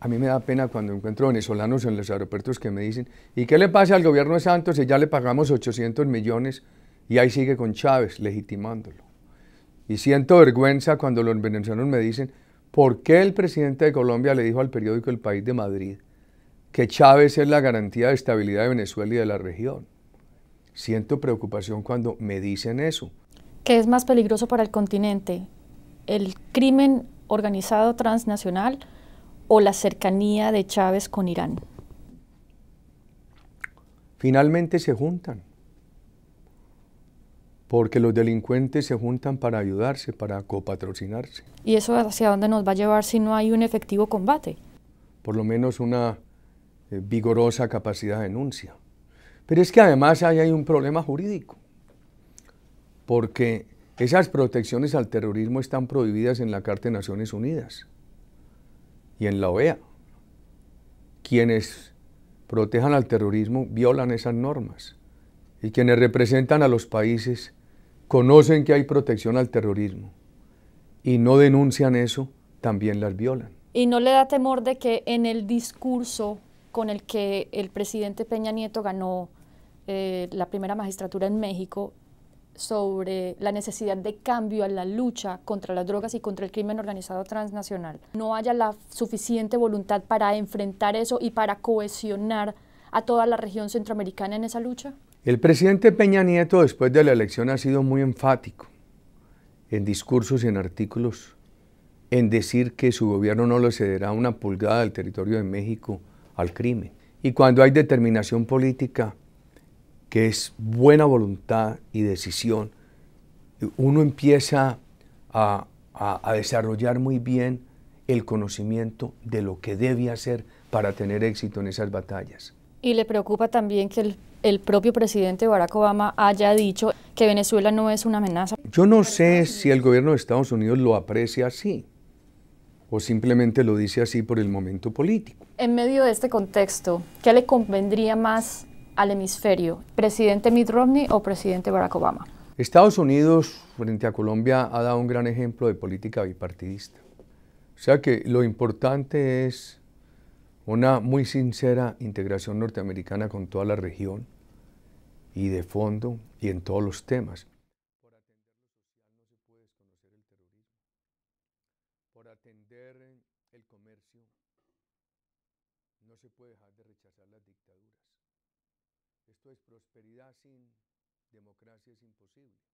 A mí me da pena cuando encuentro venezolanos en los aeropuertos que me dicen, ¿y qué le pasa al gobierno de Santos si ya le pagamos 800 millones y ahí sigue con Chávez legitimándolo? Y siento vergüenza cuando los venezolanos me dicen, ¿por qué el presidente de Colombia le dijo al periódico El País de Madrid que Chávez es la garantía de estabilidad de Venezuela y de la región? Siento preocupación cuando me dicen eso. ¿Qué es más peligroso para el continente? ¿El crimen organizado transnacional? o la cercanía de Chávez con Irán? Finalmente se juntan, porque los delincuentes se juntan para ayudarse, para copatrocinarse. ¿Y eso hacia dónde nos va a llevar si no hay un efectivo combate? Por lo menos una eh, vigorosa capacidad de denuncia. Pero es que además hay un problema jurídico, porque esas protecciones al terrorismo están prohibidas en la Carta de Naciones Unidas y en la OEA. Quienes protejan al terrorismo violan esas normas y quienes representan a los países conocen que hay protección al terrorismo y no denuncian eso, también las violan. ¿Y no le da temor de que en el discurso con el que el presidente Peña Nieto ganó eh, la primera magistratura en México, sobre la necesidad de cambio en la lucha contra las drogas y contra el crimen organizado transnacional, no haya la suficiente voluntad para enfrentar eso y para cohesionar a toda la región centroamericana en esa lucha? El presidente Peña Nieto después de la elección ha sido muy enfático en discursos y en artículos en decir que su gobierno no le cederá una pulgada del territorio de México al crimen. Y cuando hay determinación política, que es buena voluntad y decisión, uno empieza a, desarrollar muy bien el conocimiento de lo que debe hacer para tener éxito en esas batallas. Y le preocupa también que el, propio presidente Barack Obama haya dicho que Venezuela no es una amenaza. Yo no sé si el gobierno de Estados Unidos lo aprecia así o simplemente lo dice así por el momento político. En medio de este contexto, ¿qué le convendría más al hemisferio, presidente Mitt Romney o presidente Barack Obama. Estados Unidos frente a Colombia ha dado un gran ejemplo de política bipartidista. O sea que lo importante es una muy sincera integración norteamericana con toda la región y de fondo y en todos los temas. el comercio no se puede dejar de rechazar las dictaduras esto prosperidad sin democracia es imposible.